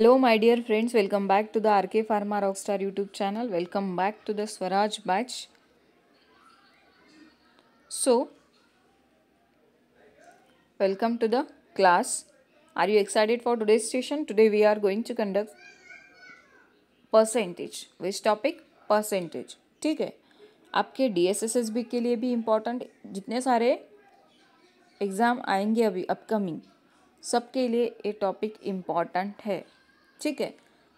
Hello my dear friends welcome back to the RK pharma rockstar YouTube channel welcome back to the Swaraj batch so welcome to the class are you excited for today session today we are going to conduct percentage which topic percentage ठीक है आपके DSSSB के लिए भी important जितने सारे exam आएंगे अभी अपकमिंग सबके लिए ये टॉपिक इम्पॉर्टेंट है ठीक है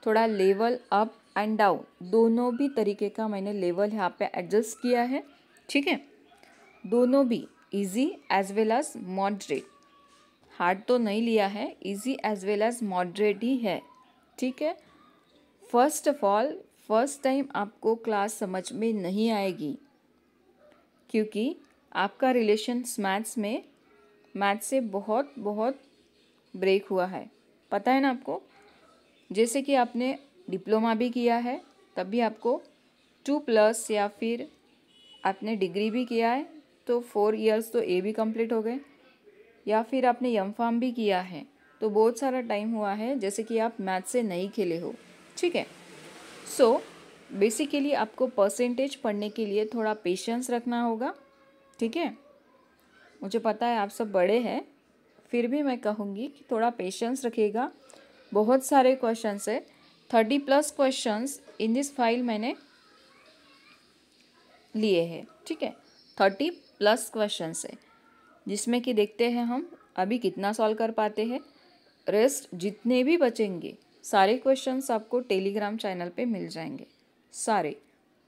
थोड़ा लेवल अप एंड डाउन दोनों भी तरीके का मैंने लेवल यहाँ पे एडजस्ट किया है ठीक है दोनों भी easy as well as moderate hard तो नहीं लिया है easy as well as moderate ही है ठीक है first of all first time आपको क्लास समझ में नहीं आएगी क्योंकि आपका रिलेशन मैथ्स में मैथ्स से बहुत बहुत ब्रेक हुआ है पता है ना आपको जैसे कि आपने डिप्लोमा भी किया है तब भी आपको टू प्लस या फिर आपने डिग्री भी किया है तो फोर इयर्स तो ए भी कंप्लीट हो गए या फिर आपने यम फार्म भी किया है तो बहुत सारा टाइम हुआ है जैसे कि आप मैथ से नहीं खेले हो ठीक है सो बेसिकली आपको परसेंटेज पढ़ने के लिए थोड़ा पेशेंस रखना होगा ठीक है मुझे पता है आप सब बड़े हैं फिर भी मैं कहूँगी कि थोड़ा पेशेंस रखेगा बहुत सारे क्वेश्चन है thirty plus question in this file मैंने लिए हैं ठीक है थर्टी प्लस क्वेश्चन है जिसमें कि देखते हैं हम अभी कितना सॉल्व कर पाते हैं रेस्ट जितने भी बचेंगे सारे क्वेश्चंस आपको टेलीग्राम चैनल पे मिल जाएंगे सारे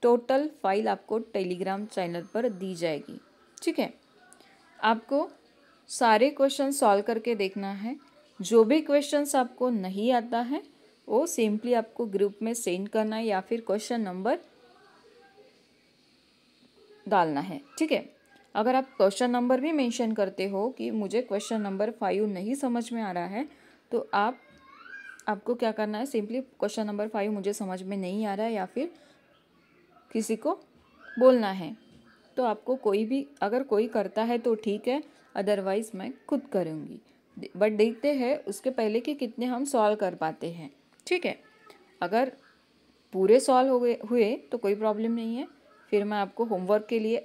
टोटल फाइल आपको टेलीग्राम चैनल पर दी जाएगी ठीक है आपको सारे क्वेश्चन सॉल्व करके देखना है जो भी क्वेश्चंस आपको नहीं आता है वो सिंपली आपको ग्रुप में सेंड करना है या फिर क्वेश्चन नंबर डालना है ठीक है अगर आप क्वेश्चन नंबर भी मेंशन करते हो कि मुझे क्वेश्चन नंबर फाइव नहीं समझ में आ रहा है तो आप आपको क्या करना है सिंपली क्वेश्चन नंबर फाइव मुझे समझ में नहीं आ रहा है या फिर किसी को बोलना है तो आपको कोई भी अगर कोई करता है तो ठीक है अदरवाइज़ मैं खुद करूँगी बट देखते हैं उसके पहले कि कितने हम सॉल्व कर पाते हैं ठीक है अगर पूरे सॉल्व हो गए हुए तो कोई प्रॉब्लम नहीं है फिर मैं आपको होमवर्क के लिए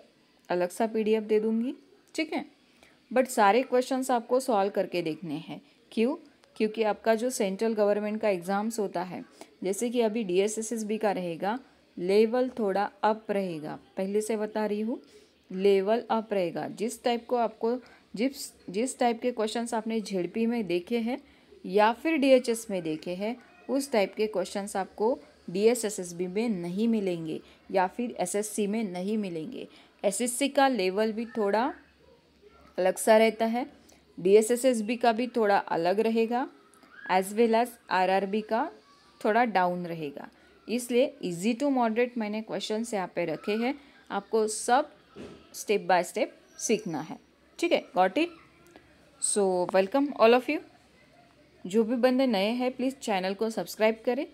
अलग सा पी दे दूँगी ठीक है बट सारे क्वेश्चंस आपको सॉल्व करके देखने हैं क्यों क्योंकि आपका जो सेंट्रल गवर्नमेंट का एग्ज़ाम्स होता है जैसे कि अभी डी का रहेगा लेवल थोड़ा अप रहेगा पहले से बता रही हूँ लेवल अप रहेगा जिस टाइप को आपको जिस जिस टाइप के क्वेश्चन आपने झेड़पी में देखे हैं या फिर डीएचएस में देखे हैं उस टाइप के क्वेश्चन आपको डीएसएसएसबी में नहीं मिलेंगे या फिर एसएससी में नहीं मिलेंगे एसएससी का लेवल भी थोड़ा अलग सा रहता है डीएसएसएसबी का भी थोड़ा अलग रहेगा एज वेल एज बी का थोड़ा डाउन रहेगा इसलिए इजी टू मॉडरेट मैंने क्वेश्चन यहाँ पे रखे हैं आपको सब स्टेप बाय स्टेप सीखना है ठीक है got it so welcome all of you जो भी बंदे नए हैं प्लीज़ चैनल को सब्सक्राइब करें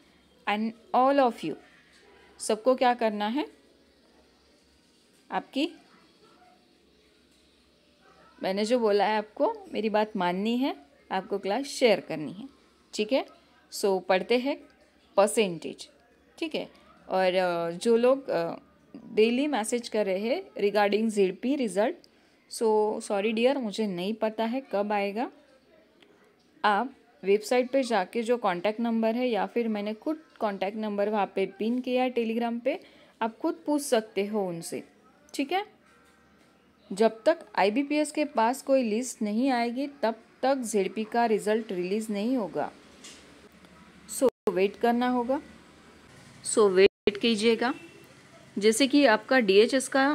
एंड ऑल ऑफ़ यू सबको क्या करना है आपकी मैंने जो बोला है आपको मेरी बात माननी है आपको क्लास शेयर करनी है ठीक है सो पढ़ते हैं परसेंटेज ठीक है और जो लोग डेली मैसेज कर रहे हैं regarding Z result so sorry dear मुझे नहीं पता है कब आएगा आप वेबसाइट पे जाके जो कांटेक्ट नंबर है या फिर मैंने खुद कांटेक्ट नंबर वहाँ पे पिन किया है टेलीग्राम पे आप खुद पूछ सकते हो उनसे ठीक है जब तक आईबीपीएस के पास कोई लिस्ट नहीं आएगी तब तक जेडपी का रिजल्ट रिलीज़ नहीं होगा सो so, वेट करना होगा सो so, वेट कीजिएगा जैसे कि आपका डीएचएस का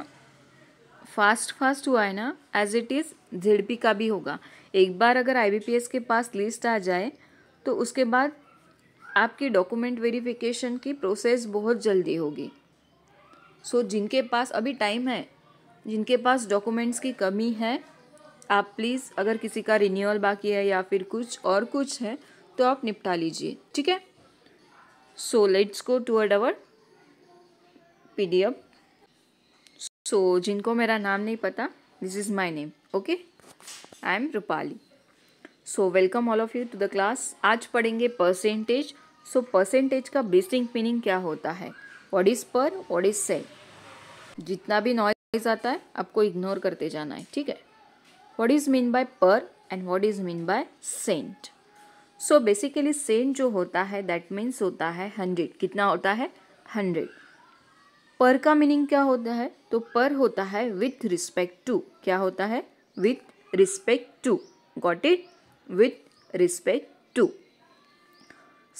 फास्ट फास्ट हुआ है ना एज इट इज़ झेड़पी का भी होगा एक बार अगर आईबीपीएस के पास लिस्ट आ जाए तो उसके बाद आपकी डॉक्यूमेंट वेरिफिकेशन की प्रोसेस बहुत जल्दी होगी सो so, जिनके पास अभी टाइम है जिनके पास डॉक्यूमेंट्स की कमी है आप प्लीज़ अगर किसी का रिन्यूअल बाकी है या फिर कुछ और कुछ है तो आप निपटा लीजिए ठीक है so let's go toward our P D F so so, जिनको मेरा नाम नहीं पता this is my name okay I am Rupali so welcome all of you to the class आज पढ़ेंगे परसेंटेज सो परसेंटेज का बेसिक मीनिंग क्या होता है what is per what is से जितना भी नॉइज आता है आपको इग्नोर करते जाना है ठीक है what is mean by per and what is mean by cent so basically cent जो होता है दैट मीन्स होता है हंड्रेड कितना होता है हंड्रेड पर का मीनिंग क्या होता है तो पर होता है विथ रिस्पेक्ट टू क्या होता है with respect to got it with respect to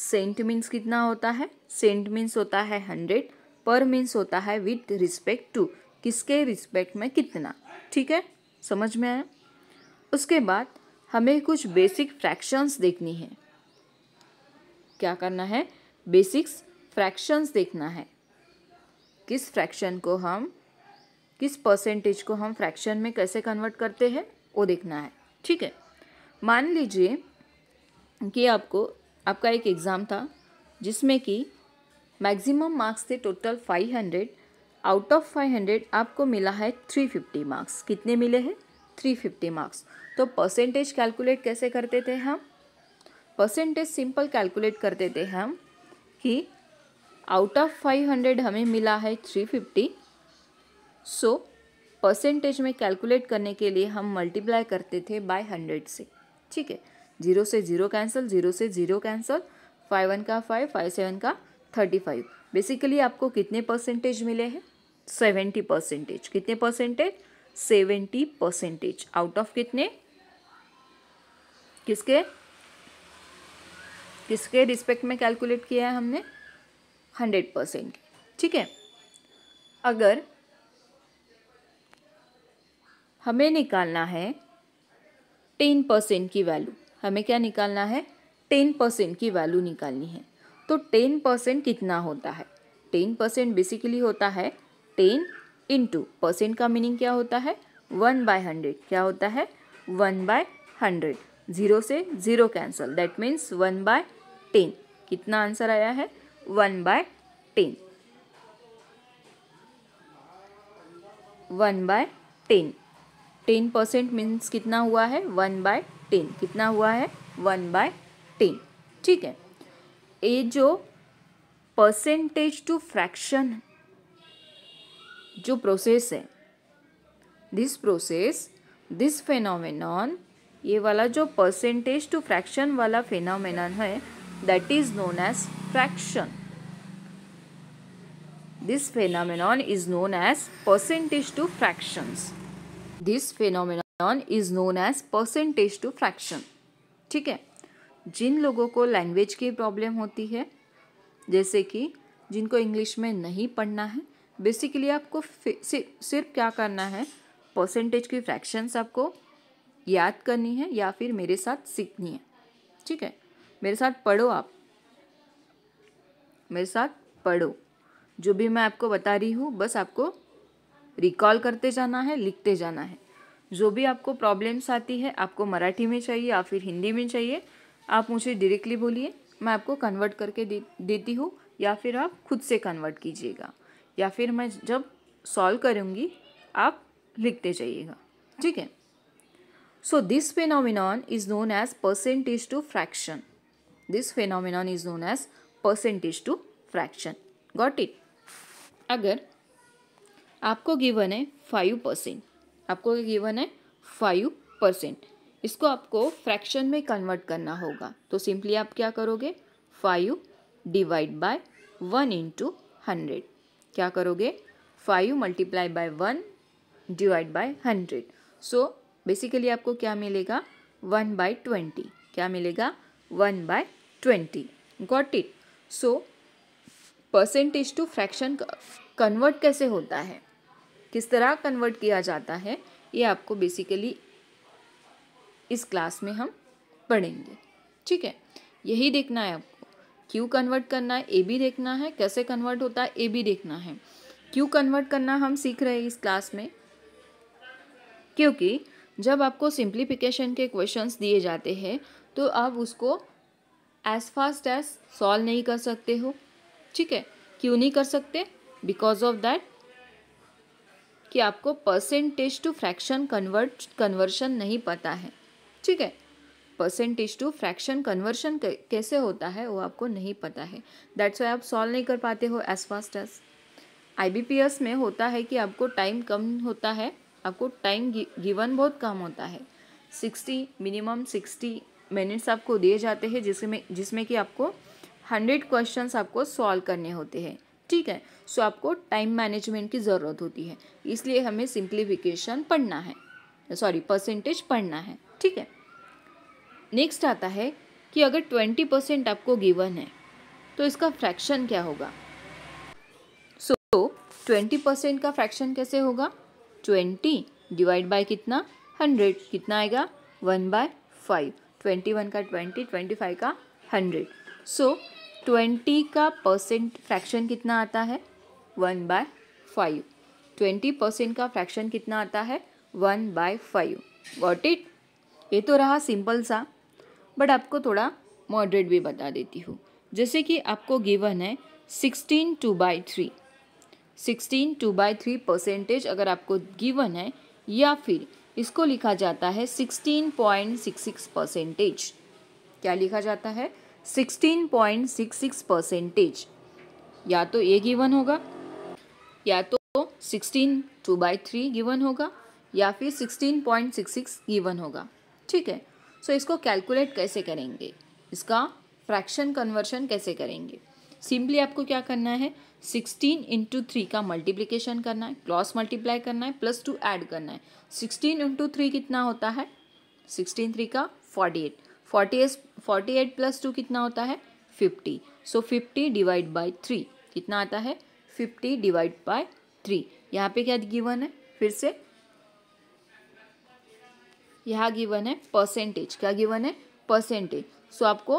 cent means कितना होता है सेंट मीन्स होता है हंड्रेड पर मीन्स होता है विथ रिस्पेक्ट टू किसके रिस्पेक्ट में कितना ठीक है समझ में आया उसके बाद हमें कुछ बेसिक फ्रैक्शंस देखनी है क्या करना है बेसिक्स फ्रैक्शंस देखना है किस फ्रैक्शन को हम किस परसेंटेज को हम फ्रैक्शन में कैसे कन्वर्ट करते हैं वो देखना है ठीक है मान लीजिए कि आपको आपका एक एग्ज़ाम था जिसमें कि मैक्सिमम मार्क्स थे total five hundred out of five hundred आपको मिला है थ्री फिफ्टी मार्क्स कितने मिले हैं थ्री फिफ्टी मार्क्स तो परसेंटेज कैलकुलेट कैसे करते थे हम परसेंटेज सिंपल कैलकुलेट करते थे हम कि आउट ऑफ फाइव हंड्रेड हमें मिला है थ्री फिफ्टी सो परसेंटेज में कैलकुलेट करने के लिए हम मल्टीप्लाई करते थे बाय हंड्रेड से ठीक है जीरो से जीरो कैंसिल जीरो से जीरो कैंसिल फाइव वन का फाइव फाइव सेवन का थर्टी फाइव बेसिकली आपको कितने परसेंटेज मिले हैं सेवेंटी परसेंटेज कितने percentage seventy percentage out of कितने किसके किसके रिस्पेक्ट में कैलकुलेट किया है हमने हंड्रेड परसेंट ठीक है अगर हमें निकालना है टेन परसेंट की वैल्यू हमें क्या निकालना है टेन परसेंट की वैल्यू निकालनी है तो टेन परसेंट कितना होता है टेन परसेंट बेसिकली होता है टेन इंटू परसेंट का मीनिंग क्या होता है वन बाय हंड्रेड क्या होता है वन बाय हंड्रेड ज़ीरो से zero cancel that means one by ten कितना आंसर आया है one by ten one by ten ten percent means कितना हुआ है वन बाय टेन कितना हुआ है वन बाय टेन ठीक है ये जो परसेंटेज टू फ्रैक्शन जो प्रोसेस है दिस प्रोसेस दिस फेनोमेनॉन ये वाला जो परसेंटेज टू फ्रैक्शन वाला फेनोमेनॉन है that is known as fraction This phenomenon is known as percentage to fractions. This phenomenon is known as percentage to fraction. ठीक है जिन लोगों को लैंग्वेज की प्रॉब्लम होती है जैसे कि जिनको इंग्लिश में नहीं पढ़ना है बेसिकली आपको सिर्फ क्या करना है परसेंटेज की फ्रैक्शंस आपको याद करनी है या फिर मेरे साथ सीखनी है ठीक है मेरे साथ पढ़ो आप मेरे साथ पढ़ो जो भी मैं आपको बता रही हूँ बस आपको रिकॉल करते जाना है लिखते जाना है जो भी आपको प्रॉब्लम्स आती है आपको मराठी में चाहिए या फिर हिंदी में चाहिए आप मुझे डायरेक्टली बोलिए मैं आपको कन्वर्ट करके दे देती हूँ या फिर आप खुद से कन्वर्ट कीजिएगा या फिर मैं जब सॉल्व करूँगी आप लिखते जाइएगा ठीक है so this phenomenon is known as percentage to fraction this phenomenon is known as percentage to fraction got it अगर आपको गिवन है फाइव परसेंट आपको गिवन है फाइव परसेंट इसको आपको फ्रैक्शन में कन्वर्ट करना होगा तो सिंपली आप क्या करोगे five divide by one into hundred क्या करोगे five multiply by one divide by hundred so basically आपको क्या मिलेगा वन बाय ट्वेंटी क्या मिलेगा one by twenty got it so percentage to fraction convert कैसे होता है किस तरह कन्वर्ट किया जाता है ये आपको बेसिकली इस क्लास में हम पढ़ेंगे ठीक है यही देखना है आपको क्यू कन्वर्ट करना है ए भी देखना है कैसे कन्वर्ट होता है ए भी देखना है क्यू कन्वर्ट करना हम सीख रहे हैं इस क्लास में क्योंकि जब आपको सिंप्लीफिकेशन के क्वेश्चंस दिए जाते हैं तो आप उसको एज फास्ट एज सॉल्व नहीं कर सकते हो ठीक है क्यों नहीं कर सकते बिकॉज ऑफ दैट कि आपको percentage to fraction convert conversion नहीं पता है ठीक है परसेंटेज टू फ्रैक्शन कन्वर्शन कैसे होता है वो आपको नहीं पता है दैट्स वाई आप सॉल्व नहीं कर पाते हो एज फास्ट एज आई में होता है कि आपको टाइम कम होता है आपको टाइम गिवन बहुत कम होता है सिक्सटी मिनिमम सिक्सटी मिनट्स आपको दिए जाते हैं जिसमें जिसमें कि आपको हंड्रेड क्वेश्चन आपको सॉल्व करने होते हैं ठीक है सो आपको टाइम मैनेजमेंट की ज़रूरत होती है इसलिए हमें सिंप्लीफिकेशन पढ़ना है सॉरी परसेंटेज पढ़ना है ठीक है नेक्स्ट आता है कि अगर ट्वेंटी परसेंट आपको गिवन है तो इसका फ्रैक्शन क्या होगा सो ट्वेंटी परसेंट का फ्रैक्शन कैसे होगा ट्वेंटी डिवाइड बाय कितना हंड्रेड कितना आएगा one by five twenty one का ट्वेंटी ट्वेंटी फाइव का हंड्रेड सो ट्वेंटी का परसेंट फ्रैक्शन कितना आता है one by five twenty percent का फ्रैक्शन कितना आता है one by five what it ये तो रहा सिंपल सा बट आपको थोड़ा मॉडरेट भी बता देती हूँ जैसे कि आपको गिवन है sixteen two by three sixteen two by three percentage अगर आपको गिवन है या फिर इसको लिखा जाता है sixteen point six six percentage क्या लिखा जाता है sixteen point six six percentage या तो ए गिवन होगा या तो sixteen two by three given होगा या फिर sixteen point six six given होगा ठीक है सो so, इसको कैलकुलेट कैसे करेंगे इसका फ्रैक्शन कन्वर्शन कैसे करेंगे सिंपली आपको क्या करना है सिक्सटीन इंटू थ्री का मल्टीप्लिकेशन करना है क्रॉस मल्टीप्लाई करना है प्लस टू ऐड करना है सिक्सटीन इंटू थ्री कितना होता है सिक्सटीन थ्री का फोर्टी एट फोर्टी एस फोर्टी एट प्लस टू कितना होता है fifty so fifty divide by three कितना आता है फिफ्टी डिवाइड बाई थ्री यहाँ पे क्या गिवन है फिर से यहाँ गिवन है परसेंटेज क्या गिवन है परसेंटेज सो आपको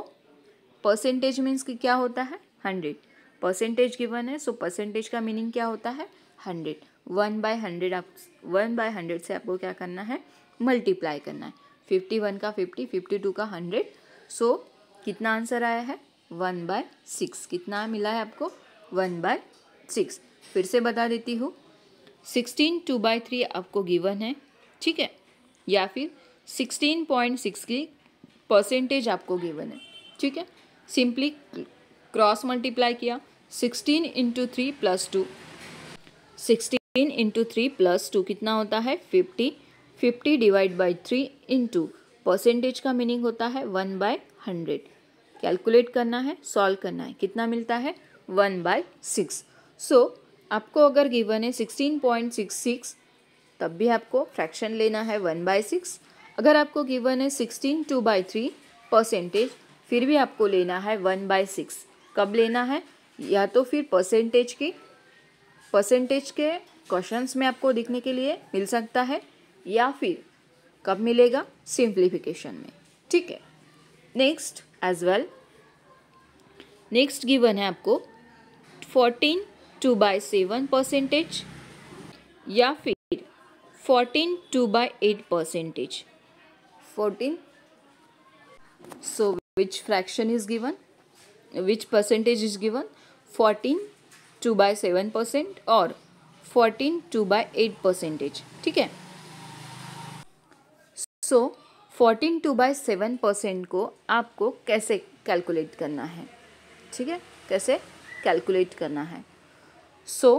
परसेंटेज मीन्स कि क्या होता है हंड्रेड परसेंटेज गिवन है सो परसेंटेज का मीनिंग क्या होता है हंड्रेड वन बाय हंड्रेड आप वन बाय हंड्रेड से आपको क्या करना है मल्टीप्लाई करना है फिफ्टी वन का फिफ्टी फिफ्टी टू का हंड्रेड सो कितना आंसर आया है वन बाय सिक्स कितना मिला है आपको वन बाय सिक्स फिर से बता देती हूँ सिक्सटीन टू बाई थ्री आपको गिवन है ठीक है या फिर सिक्सटीन पॉइंट सिक्स की परसेंटेज आपको गिवन है ठीक है सिंपली क्रॉस मल्टीप्लाई किया sixteen into three plus two sixteen into three plus two कितना होता है fifty fifty divide by three into percentage का मीनिंग होता है वन बाय हंड्रेड कैलकुलेट करना है सॉल्व करना है कितना मिलता है वन बाय सिक्स सो आपको अगर गिवन है सिक्सटीन पॉइंट सिक्स सिक्स तब भी आपको फ्रैक्शन लेना है वन बाय सिक्स अगर आपको गिवन है sixteen two by three percentage फिर भी आपको लेना है वन बाय सिक्स कब लेना है या तो फिर परसेंटेज की परसेंटेज के क्वेश्चंस में आपको दिखने के लिए मिल सकता है या फिर कब मिलेगा सिंप्लीफिकेशन में ठीक है next as well next given है आपको fourteen two by seven percentage या फिर fourteen two by eight percentage fourteen so which fraction is given which percentage is given fourteen two by seven percent और fourteen two by eight percentage ठीक है so fourteen two by seven percent को आपको कैसे calculate करना है ठीक है कैसे कैलकुलेट करना है so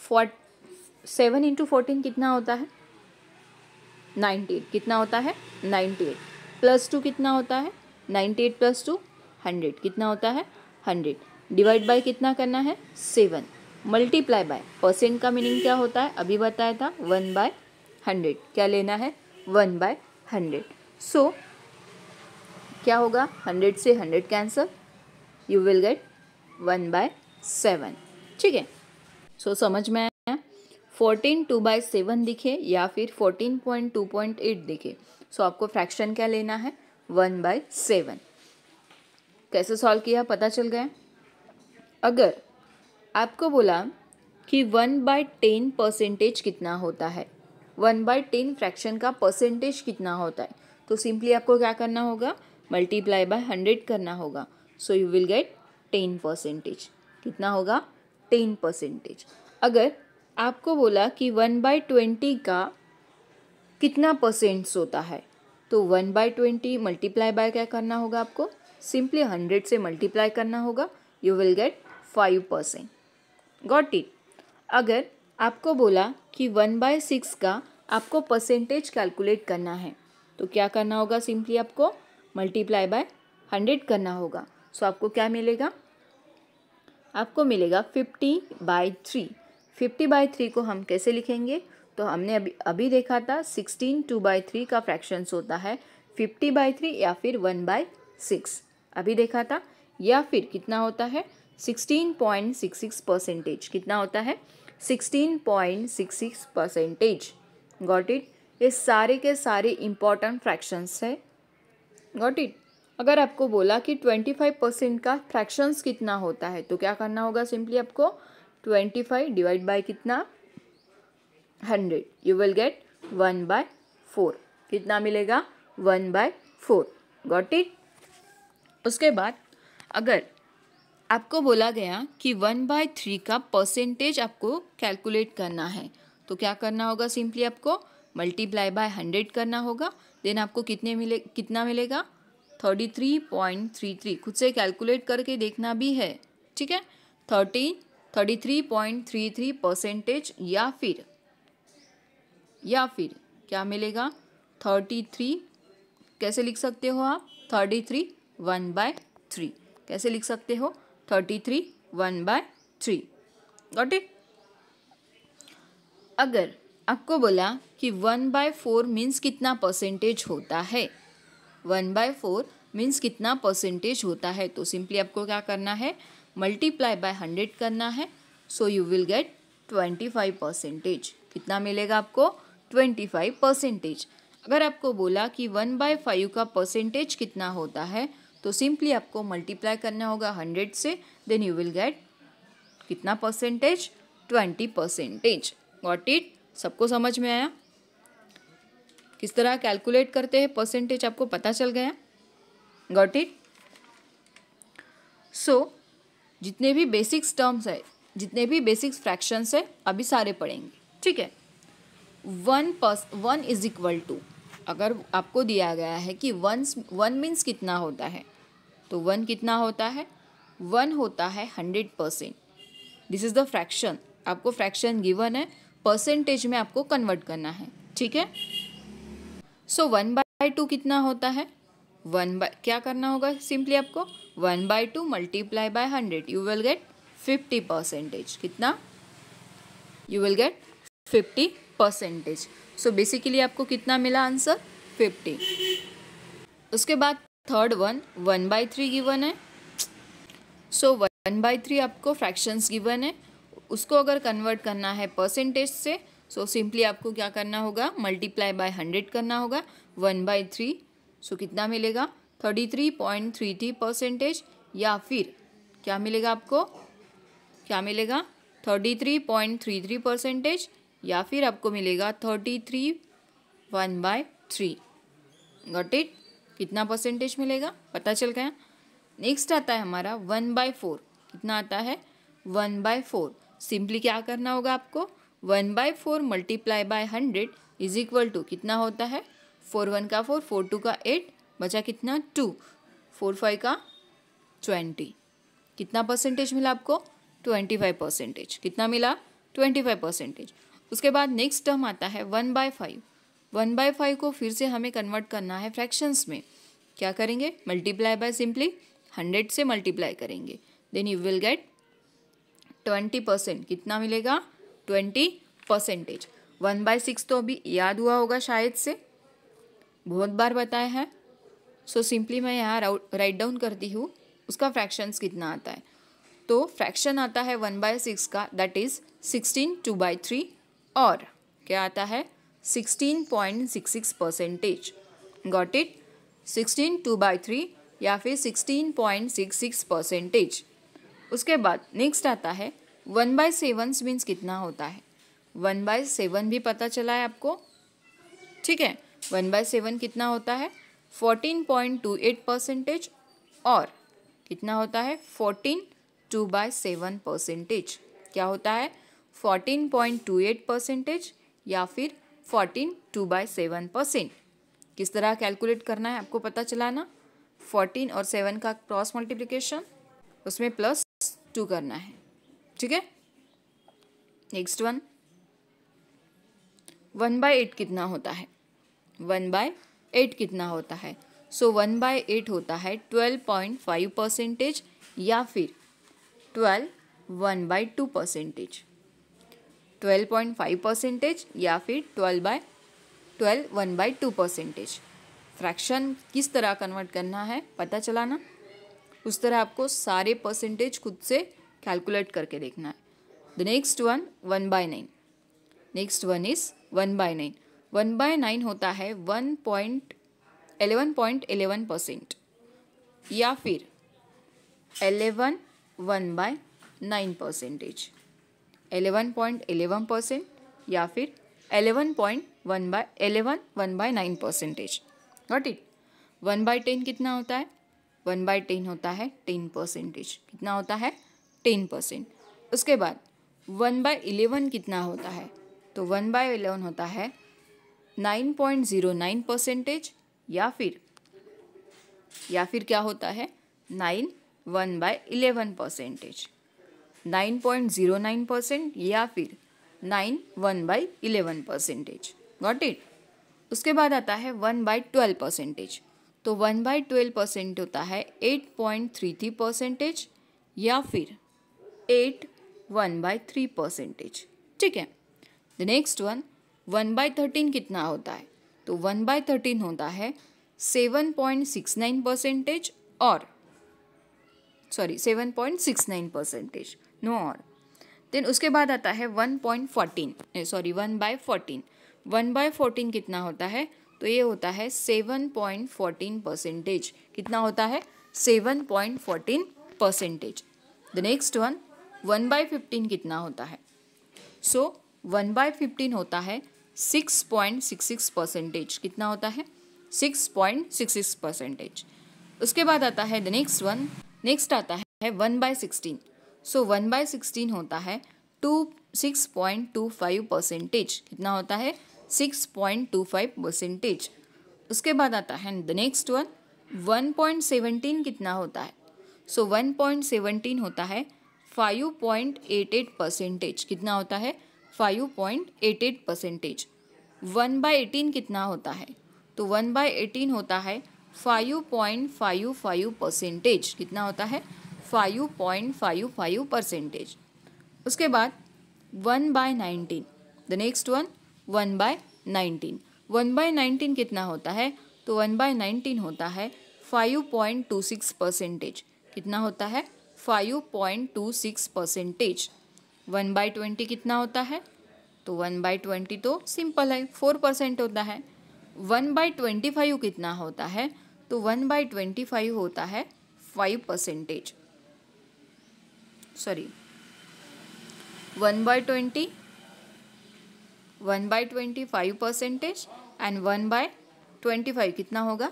four seven into fourteen कितना होता है नाइन्टी एट कितना होता है नाइन्टी एट प्लस टू कितना होता है ninety eight plus two hundred कितना होता है हंड्रेड डिवाइड बाय कितना करना है सेवन मल्टीप्लाई बाय परसेंट का मीनिंग क्या होता है अभी बताया था वन बाय हंड्रेड क्या लेना है वन बाय हंड्रेड सो क्या होगा हंड्रेड से hundred cancel you will get one by seven ठीक है सो समझ में आया फोर्टीन टू बाय सेवन दिखे या फिर fourteen point two point eight दिखे सो so, आपको फ्रैक्शन क्या लेना है वन बाय सेवन कैसे सॉल्व किया पता चल गया अगर आपको बोला कि वन बाय टेन परसेंटेज कितना होता है वन बाई टेन फ्रैक्शन का परसेंटेज कितना होता है तो सिंपली आपको क्या करना होगा मल्टीप्लाई बाय हंड्रेड करना होगा so you will get ten percentage कितना होगा टेन परसेंटेज अगर आपको बोला कि वन बाई ट्वेंटी का कितना परसेंट्स होता है तो one by twenty multiply by क्या करना होगा आपको सिंपली हंड्रेड से मल्टीप्लाई करना होगा you will get five percent got it अगर आपको बोला कि वन बाय सिक्स का आपको परसेंटेज कैलकुलेट करना है तो क्या करना होगा सिंपली आपको मल्टीप्लाई बाय हंड्रेड करना होगा सो so, आपको क्या मिलेगा आपको मिलेगा fifty by three fifty by three को हम कैसे लिखेंगे तो हमने अभी अभी देखा था सिक्सटीन टू बाई थ्री का फ्रैक्शंस होता है फिफ्टी बाई थ्री या फिर वन बाई सिक्स अभी देखा था या फिर कितना होता है sixteen point six six percentage कितना होता है sixteen point six six percentage got it ये सारे के सारे इम्पॉर्टेंट फ्रैक्शंस है गॉट इट अगर आपको बोला कि ट्वेंटी फाइव परसेंट का फ्रैक्शंस कितना होता है तो क्या करना होगा सिंपली आपको ट्वेंटी फाइव डिवाइड बाई कितना hundred you will get one by four कितना मिलेगा one by four got it उसके बाद अगर आपको बोला गया कि वन बाय थ्री का परसेंटेज आपको कैलकुलेट करना है तो क्या करना होगा सिंपली आपको मल्टीप्लाई बाय हंड्रेड करना होगा देन आपको कितने मिले कितना मिलेगा thirty three point three three खुद से कैलकुलेट करके देखना भी है ठीक है thirty thirty three point three three percentage या फिर या फिर क्या मिलेगा थर्टी थ्री कैसे लिख सकते हो आप thirty three one by three कैसे लिख सकते हो 33 one by three got it अगर आपको बोला कि वन बाय फोर मीन्स कितना परसेंटेज होता है वन बाय फोर मीन्स कितना परसेंटेज होता है तो सिंपली आपको क्या करना है मल्टीप्लाई बाय हंड्रेड करना है so you will get twenty five percentage कितना मिलेगा आपको ट्वेंटी फाइव परसेंटेज अगर आपको बोला कि वन बाय फाइव का परसेंटेज कितना होता है तो सिंपली आपको मल्टीप्लाई करना होगा हंड्रेड से देन यू विल गेट कितना percentage twenty percentage got it सबको समझ में आया किस तरह कैलकुलेट करते हैं परसेंटेज आपको पता चल गया गॉट इट सो जितने भी बेसिक्स टर्म्स है जितने भी बेसिक्स फ्रैक्शंस है अभी सारे पढ़ेंगे ठीक है one plus one is equal to अगर आपको दिया गया है कि वन वन मीन्स कितना होता है तो वन कितना होता है वन होता है hundred percent this is the fraction आपको फ्रैक्शन गिवन है परसेंटेज में आपको कन्वर्ट करना है ठीक है सो वन बाय टू कितना होता है वन बाय क्या करना होगा सिंपली आपको one by two multiply by hundred you will get fifty percentage कितना you will get fifty percentage so basically आपको कितना मिला आंसर फिफ्टी उसके बाद third one one by three given है सो वन बाई थ्री आपको fractions given है उसको अगर कन्वर्ट करना है परसेंटेज से सो so सिंपली आपको क्या करना होगा मल्टीप्लाई बाय हंड्रेड करना होगा वन बाई थ्री सो कितना मिलेगा thirty three point three three percentage या फिर क्या मिलेगा आपको क्या मिलेगा thirty three point three three percentage या फिर आपको मिलेगा thirty three one by three got it कितना परसेंटेज मिलेगा पता चल गया नेक्स्ट आता है हमारा वन बाय फोर कितना आता है वन बाय फोर सिंपली क्या करना होगा आपको one by four multiply by hundred is equal to कितना होता है फोर वन का फोर फोर टू का एट बचा कितना टू फोर फाइव का ट्वेंटी कितना परसेंटेज मिला आपको ट्वेंटी फाइव परसेंटेज कितना मिला ट्वेंटी फाइव परसेंटेज उसके बाद नेक्स्ट टर्म आता है one by five one by five को फिर से हमें कन्वर्ट करना है फ्रैक्शंस में क्या करेंगे मल्टीप्लाई बाय सिंपली हंड्रेड से मल्टीप्लाई करेंगे then you will get twenty percent कितना मिलेगा twenty percentage one by six तो अभी याद हुआ होगा शायद से बहुत बार बताया है सो so, सिंपली मैं यहाँ राइट डाउन करती हूँ उसका फ्रैक्शंस कितना आता है तो फ्रैक्शन आता है वन बाय सिक्स का that is sixteen two by three और क्या आता है sixteen point six six percentage got it sixteen two by three या फिर sixteen point six six percentage उसके बाद नेक्स्ट आता है वन बाय सेवन मीन्स कितना होता है वन बाय सेवन भी पता चला है आपको ठीक है वन बाय सेवन कितना होता है fourteen point two eight percentage और कितना होता है fourteen two by seven percentage क्या होता है fourteen point two eight percentage या फिर fourteen two by seven percent किस तरह कैलकुलेट करना है आपको पता चला ना फोर्टीन और सेवन का क्रॉस मल्टीप्लिकेशन उसमें प्लस टू करना है ठीक है next one one by eight कितना होता है वन बाय एट कितना होता है सो वन बाय एट होता है ट्वेल्व पॉइंट फाइव परसेंटेज या फिर twelve one by two percentage twelve point five percentage या फिर twelve by twelve one by two percentage fraction किस तरह कन्वर्ट करना है पता चला ना उस तरह आपको सारे परसेंटेज खुद से कैलकुलेट करके देखना है the next one one by nine next one is one by nine one by nine होता है one point eleven point eleven percent या फिर eleven one by nine percentage eleven point eleven percent या फिर eleven point one by eleven one by nine percentage got it one by ten कितना होता है one by ten होता है ten percentage कितना होता है टेन परसेंट उसके बाद वन बाय इलेवन कितना होता है तो वन बाय एलेवन होता है nine point zero nine percentage या फिर या फिर क्या होता है nine one by eleven percentage nine point zero nine percent या फिर nine one by eleven percentage got it उसके बाद आता है वन बाई ट्वेल्व परसेंटेज तो वन बाई ट्वेल्व परसेंट होता है eight point three three percentage या फिर eight one by three percentage ठीक है the next one one by thirteen कितना होता है तो वन बाई थर्टीन होता है seven point six nine percentage और sorry seven point six nine percentage no और देन उसके बाद आता है one point fourteen sorry one by fourteen one by fourteen कितना होता है तो ये होता है सेवन पॉइंट फोर्टीन परसेंटेज कितना होता है seven point fourteen percentage the next one one by fifteen कितना होता है सो वन बाय फिफ्टीन होता है six point six six percentage कितना होता है six point six six percentage उसके बाद आता है द नेक्स्ट वन नेक्स्ट आता है one by sixteen so one by sixteen होता है two six point two five percentage कितना होता है six point two five percentage उसके बाद आता है the next one one point seventeen कितना होता है सो वन पॉइंट सेवेंटीन होता है five point eight eight percentage कितना होता है five point eight eight percentage one by eighteen कितना होता है तो वन बाय एटीन होता है five point five five percentage कितना होता है five point five five percentage उसके बाद one by nineteen the next one one by nineteen one by nineteen कितना होता है तो वन बाय नाइनटीन होता है five point two six percentage कितना होता है five point two six percentage one by twenty कितना होता है तो वन बाय ट्वेंटी तो सिंपल है फोर परसेंट होता है वन बाय ट्वेंटी फाइव कितना होता है तो वन बाय ट्वेंटी फाइव होता है five percentage sorry one by twenty one by twenty five percentage and one by twenty five कितना होगा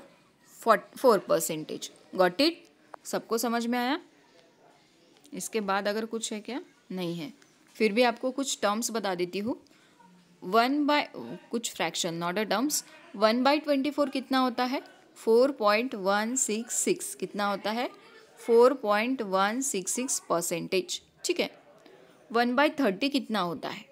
फोर परसेंटेज गॉट इट सबको समझ में आया इसके बाद अगर कुछ है क्या नहीं है फिर भी आपको कुछ टर्म्स बता देती हूँ वन बाय कुछ fraction not a terms one by twenty four कितना होता है four point one six six कितना होता है four point one six six percentage ठीक है वन बाय थर्टी कितना होता है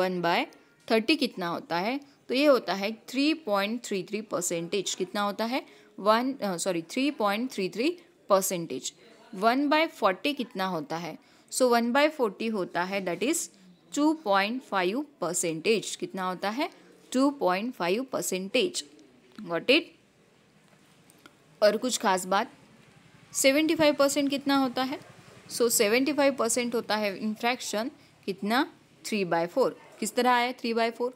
वन बाय थर्टी कितना होता है तो ये होता है three point three three percentage कितना होता है one sorry three point three three percentage one by forty कितना होता है सो वन बाय फोर्टी होता है that is two point five percentage कितना होता है two point five percentage what it और कुछ खास बात सेवेंटी फाइव परसेंट कितना होता है सो सेवेंटी फाइव परसेंट होता है इन फ्रैक्शन कितना थ्री बाय फोर किस तरह आया थ्री बाय फोर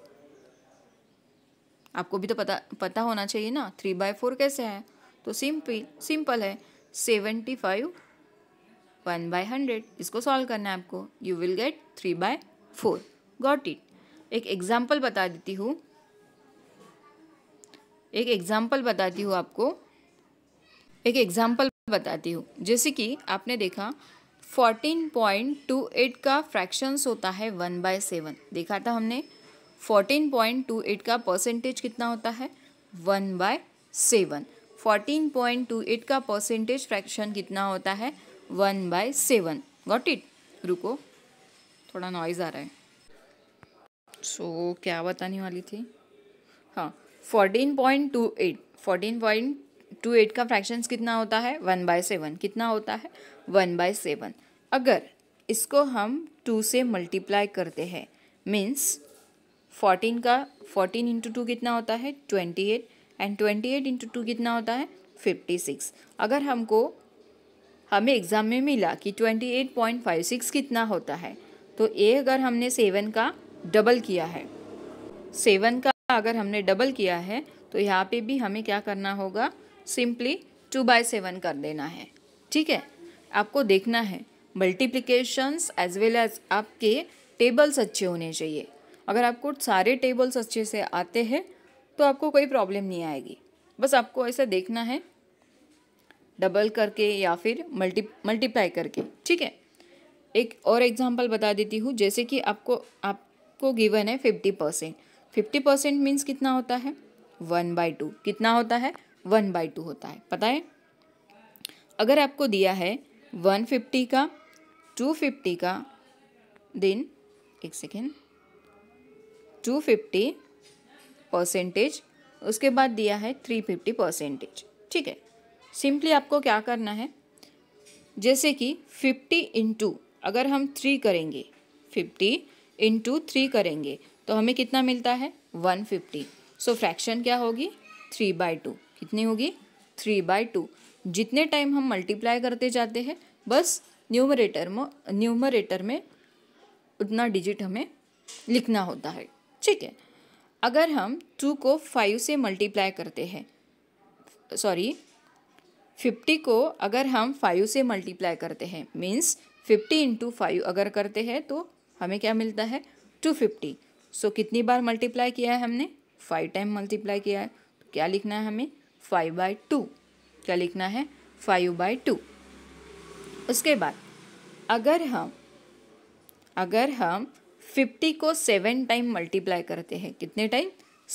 आपको भी तो पता पता होना चाहिए ना थ्री बाय फोर कैसे है तो सिंपल सिंपल है seventy five one by hundred इसको सॉल्व करना है आपको you will get three by four got it एक एग्जाम्पल बता देती हूँ एक एग्जाम्पल बताती हूँ आपको एक एग्जाम्पल बताती हूँ जैसे कि आपने देखा 14.28 का फ्रैक्शंस होता है वन बाय सेवन देखा था हमने 14.28 का परसेंटेज कितना होता है one by seven fourteen point two eight का परसेंटेज फ्रैक्शन कितना होता है one by seven got it रुको थोड़ा नॉइज़ आ रहा है सो so, क्या बताने वाली थी हाँ fourteen point two eight fourteen point two eight का फ्रैक्शंस कितना होता है वन बाय सेवन कितना होता है वन बाय सेवन अगर इसको हम टू से मल्टीप्लाई करते हैं मीन्स फोर्टीन का फोर्टीन इंटू टू कितना होता है twenty eight and twenty eight into two कितना होता है फिफ्टी सिक्स अगर हमको हमें एग्ज़ाम में मिला कि twenty eight point five six कितना होता है तो ए अगर हमने सेवन का डबल किया है सेवन का अगर हमने डबल किया है तो यहाँ पे भी हमें क्या करना होगा सिंपली टू बाय सेवन कर देना है ठीक है आपको देखना है मल्टीप्लीकेशन्स एज वेल एज आपके टेबल्स अच्छे होने चाहिए अगर आपको सारे टेबल्स अच्छे से आते हैं तो आपको कोई प्रॉब्लम नहीं आएगी बस आपको ऐसा देखना है डबल करके या फिर मल्टी मल्टीप्लाई करके ठीक है एक और एग्जांपल बता देती हूँ जैसे कि आपको आपको गिवन है fifty percent fifty percent means कितना होता है वन बाई टू कितना होता है वन बाई टू होता है पता है अगर आपको दिया है वन फिफ्टी का टू फिफ्टी का देन एक सेकेंड टू फिफ्टी परसेंटेज उसके बाद दिया है थ्री फिफ्टी परसेंटेज ठीक है सिंपली आपको क्या करना है जैसे कि फिफ्टी इंटू अगर हम थ्री करेंगे फिफ्टी इंटू थ्री करेंगे तो हमें कितना मिलता है वन फिफ्टी सो फ्रैक्शन क्या होगी थ्री बाई टू कितनी होगी थ्री बाय टू जितने टाइम हम मल्टीप्लाई करते जाते हैं बस न्यूमरेटर में न्यूमरेटर में उतना डिजिट हमें लिखना होता है ठीक है अगर हम टू को फाइव से मल्टीप्लाई करते हैं सॉरी फिफ्टी को अगर हम फाइव से मल्टीप्लाई करते हैं मीन्स फिफ्टी इंटू फाइव अगर करते हैं तो हमें क्या मिलता है टू फिफ्टी सो कितनी बार मल्टीप्लाई किया है हमने फाइव टाइम मल्टीप्लाई किया है तो क्या लिखना है हमें फाइव बाई टू क्या लिखना है फाइव बाई टू उसके बाद अगर हम अगर हम फिफ्टी को सेवन टाइम मल्टीप्लाई करते हैं कितने टाइम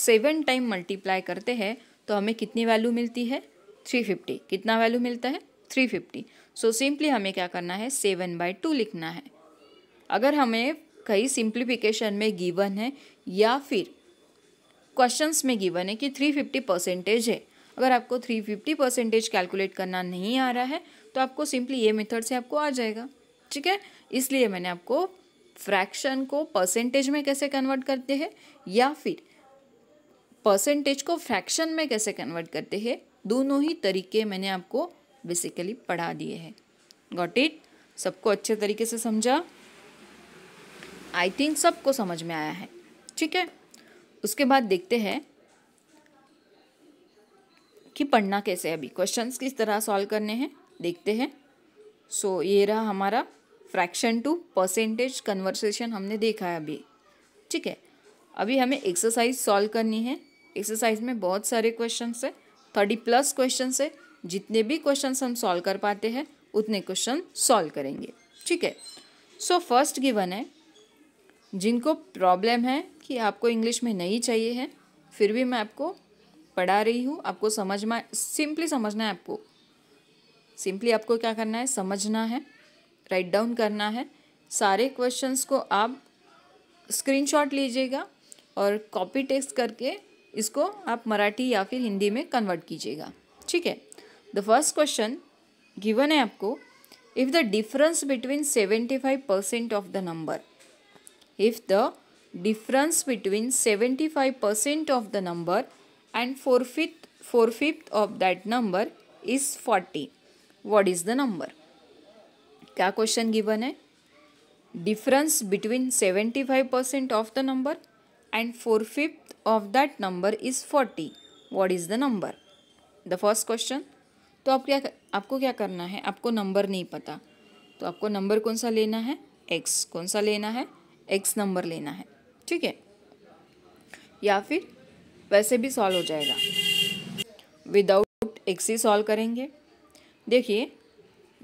सेवन टाइम मल्टीप्लाई करते हैं तो हमें कितनी वैल्यू मिलती है थ्री फिफ्टी कितना वैल्यू मिलता है थ्री फिफ्टी सो सिंपली हमें क्या करना है सेवन बाई टू लिखना है अगर हमें कहीं सिंप्लीफिकेशन में गिवन है या फिर क्वेश्चंस में गिवन है कि थ्री फिफ्टी परसेंटेज है अगर आपको थ्री फिफ्टी परसेंटेज कैलकुलेट करना नहीं आ रहा है तो आपको सिंपली ये मेथड से आपको आ जाएगा ठीक है इसलिए मैंने आपको फ्रैक्शन को परसेंटेज में कैसे कन्वर्ट करते हैं या फिर परसेंटेज को फ्रैक्शन में कैसे कन्वर्ट करते हैं दोनों ही तरीके मैंने आपको बेसिकली पढ़ा दिए हैं गॉट इट सबको अच्छे तरीके से समझा आई थिंक सबको समझ में आया है ठीक है उसके बाद देखते हैं कि पढ़ना कैसे है अभी क्वेश्चंस किस तरह सॉल्व करने हैं देखते हैं सो so, ये रहा हमारा फ्रैक्शन टू परसेंटेज कन्वर्सेशन हमने देखा है अभी ठीक है अभी हमें एक्सरसाइज सॉल्व करनी है एक्सरसाइज में बहुत सारे क्वेश्चन है थर्टी प्लस क्वेश्चन है जितने भी क्वेश्चन हम सॉल्व कर पाते हैं उतने क्वेश्चन सॉल्व करेंगे ठीक है सो फर्स्ट गिवन है जिनको प्रॉब्लम है कि आपको इंग्लिश में नहीं चाहिए है फिर भी मैं आपको पढ़ा रही हूँ आपको समझ में सिंपली समझना है आपको सिंपली आपको क्या करना है समझना है राइट डाउन करना है सारे क्वेश्चंस को आप स्क्रीनशॉट लीजिएगा और कॉपी टेक्स्ट करके इसको आप मराठी या फिर हिंदी में कन्वर्ट कीजिएगा ठीक है द फर्स्ट क्वेश्चन गिवन है आपको if the difference between seventy five percent of the number if the difference between seventy five percent of the number and four fifth four fifth of that number is forty. What is the number? क्या question given है difference between seventy five percent of the number and four fifth of that number is forty what is the number the first question तो आप क्या आपको क्या करना है आपको नंबर नहीं पता तो आपको नंबर कौन सा लेना है एक्स कौन सा लेना है एक्स नंबर लेना है ठीक है या फिर वैसे भी सॉल्व हो जाएगा विदाउट एक्स ही सॉल्व करेंगे देखिए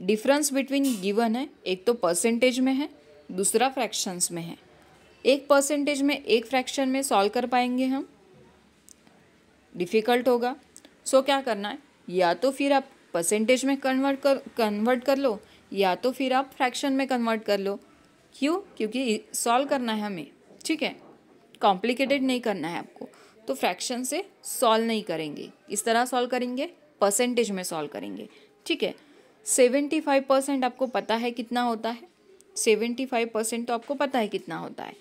डिफरेंस बिटवीन गिवन है एक तो परसेंटेज में है दूसरा फ्रैक्शंस में है एक परसेंटेज में एक फ्रैक्शन में सॉल्व कर पाएंगे हम डिफ़िकल्ट होगा सो so, क्या करना है या तो फिर आप परसेंटेज में कन्वर्ट कर कन्वर्ट कर लो या तो फिर आप फ्रैक्शन में कन्वर्ट कर लो क्यों क्योंकि सॉल्व करना है हमें ठीक है कॉम्प्लिकेटेड नहीं करना है आपको तो फ्रैक्शन से सॉल्व नहीं करेंगे इस तरह सॉल्व करेंगे परसेंटेज में सॉल्व करेंगे ठीक है सेवेंटी फाइव परसेंट आपको पता है कितना होता है सेवेंटी फाइव परसेंट तो आपको पता है कितना होता है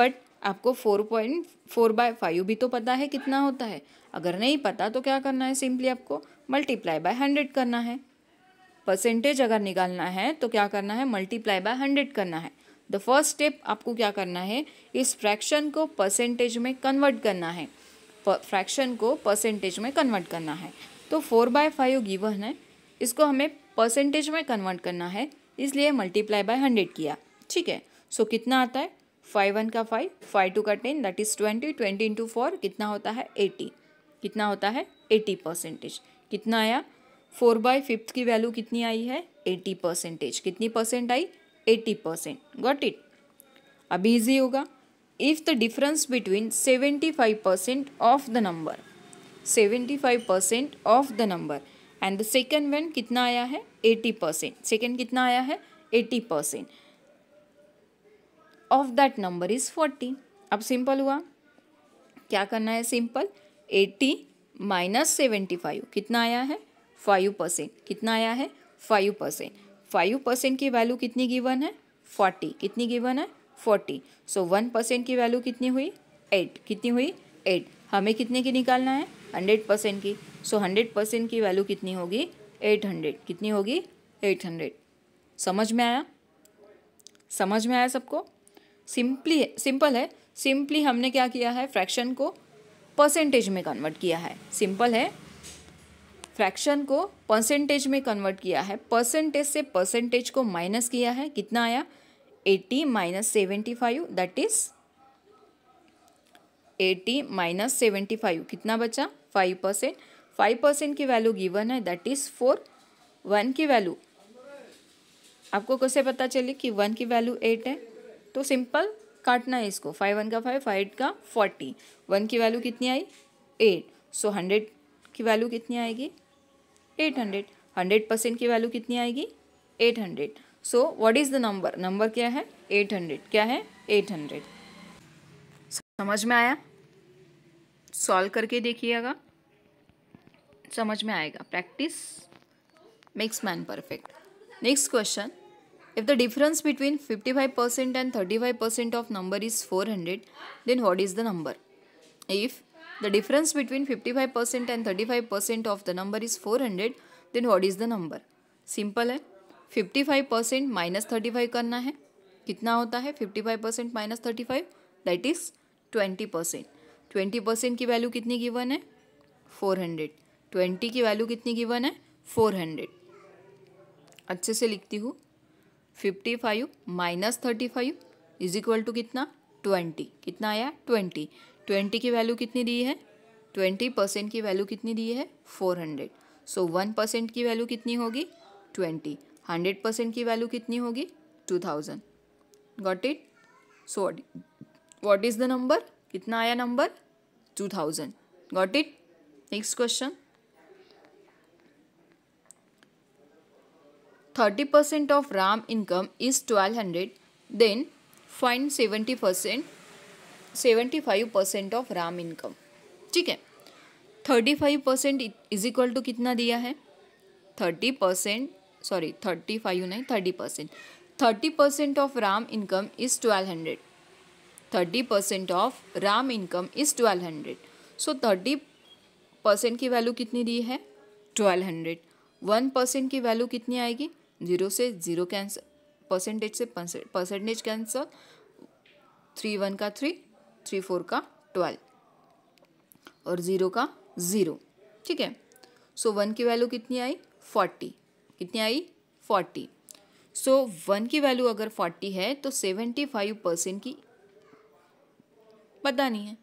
बट आपको four point four by five भी तो पता है कितना होता है अगर नहीं पता तो क्या करना है सिंपली आपको मल्टीप्लाई बाय हंड्रेड करना है परसेंटेज अगर निकालना है तो क्या करना है मल्टीप्लाई बाय हंड्रेड करना है द फर्स्ट स्टेप आपको क्या करना है इस फ्रैक्शन को परसेंटेज में कन्वर्ट करना है फ्रैक्शन को परसेंटेज में कन्वर्ट करना है तो फोर बाय फाइव गिवन है इसको हमें परसेंटेज में कन्वर्ट करना है इसलिए मल्टीप्लाई बाय हंड्रेड किया ठीक है सो so, कितना आता है फाइव वन का फाइव फाइव टू का ten that is twenty twenty into four कितना होता है एटी कितना होता है एटी परसेंटेज कितना आया फोर बाय फिफ्थ की वैल्यू कितनी आई है एटी परसेंटेज कितनी परसेंट आई एटी परसेंट गॉट इट अभी इजी होगा if the difference between 75% of the number 75% of the number and the second one कितना आया है एटी परसेंट सेकेंड कितना आया है eighty percent of that number is forty अब सिंपल हुआ क्या करना है simple eighty minus seventy five कितना आया है फाइव परसेंट कितना आया है फाइव परसेंट फाइव परसेंट की वैल्यू कितनी गिवन है फोर्टी कितनी गिवन है फोर्टी सो वन परसेंट की वैल्यू कितनी हुई एट कितनी हुई एट हमें कितने की निकालना है हंड्रेड परसेंट की सो हंड्रेड परसेंट की वैल्यू कितनी होगी एट हंड्रेड कितनी होगी एट हंड्रेड समझ में आया समझ में आया सबको सिंपली सिंपल है सिंपली हमने क्या किया है फ्रैक्शन को परसेंटेज में कन्वर्ट किया है सिंपल है फ्रैक्शन को परसेंटेज में कन्वर्ट किया है परसेंटेज से परसेंटेज को माइनस किया है कितना आया eighty minus seventy five that is eighty minus seventy five कितना बचा फाइव परसेंट फाइव परसेंट की वैल्यू गिवन है दैट इज़ फोर वन की वैल्यू आपको कैसे पता चले कि वन की वैल्यू एट है तो सिंपल काटना है इसको फाइव वन का फाइव फाइव एट का फोर्टी वन की वैल्यू कितनी आई एट सो हंड्रेड की वैल्यू कितनी आएगी एट हंड्रेड हंड्रेड परसेंट की वैल्यू कितनी आएगी eight hundred so what is the number number क्या है एट हंड्रेड क्या है एट हंड्रेड समझ में आया सॉल्व करके देखिएगा समझ में आएगा practice makes man perfect next question if the difference between fifty five percent and thirty five percent of number is four hundred then what is the number if the difference between fifty five percent and thirty five percent of the number is four hundred then what is the number simple है fifty five percent minus thirty five करना है कितना होता है fifty five percent minus thirty five that is twenty percent twenty percent की value कितनी given है four hundred twenty की वैल्यू कितनी गिवन है फोर हंड्रेड अच्छे से लिखती हूँ fifty five minus thirty five is equal to कितना ट्वेंटी कितना आया ट्वेंटी ट्वेंटी की वैल्यू कितनी दी है ट्वेंटी परसेंट की वैल्यू कितनी दी है four hundred so one percent की वैल्यू कितनी होगी ट्वेंटी हंड्रेड परसेंट की वैल्यू कितनी होगी two thousand got it so what is the number कितना आया number two thousand got it next question thirty percent of Ram income is twelve hundred then find seventy percent seventy five percent of Ram income ठीक है thirty five percent is equal to कितना दिया है thirty percent sorry thirty five नहीं thirty percent thirty percent of Ram income is twelve hundred thirty percent of Ram income is twelve hundred so thirty percent की value कितनी दी है twelve hundred one percent की value कितनी आएगी जीरो से zero cancel percentage से परसेंटेज कैंसल थ्री वन का थ्री थ्री फोर का ट्वेल्व और ज़ीरो का ज़ीरो ठीक है सो वन की वैल्यू कितनी आई फोर्टी कितनी आई फोर्टी सो वन की वैल्यू अगर फोर्टी है तो सेवेंटी फाइव परसेंट की पता नहीं है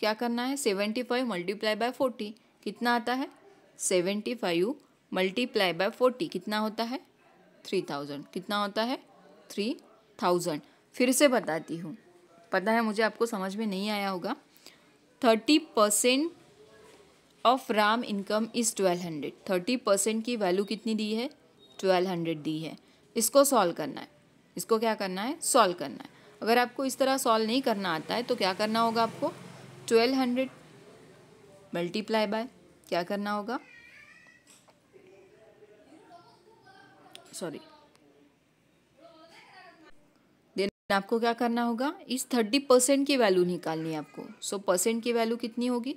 क्या करना है seventy five multiply by forty कितना आता है seventy five multiply by forty कितना होता है थ्री थाउजेंड कितना होता है थ्री थाउजेंड फिर से बताती हूँ पता है मुझे आपको समझ में नहीं आया होगा thirty percent of Ram income is twelve hundred thirty percent की वैल्यू कितनी दी है ट्वेल्व हंड्रेड दी है इसको सॉल्व करना है इसको क्या करना है सॉल्व करना है अगर आपको इस तरह सॉल्व नहीं करना आता है तो क्या करना होगा आपको ट्वेल्व हंड्रेड मल्टीप्लाई बाय क्या करना होगा सॉरी आपको क्या करना होगा इस थर्टी परसेंट की वैल्यू निकालनी है आपको सो so, परसेंट की वैल्यू कितनी होगी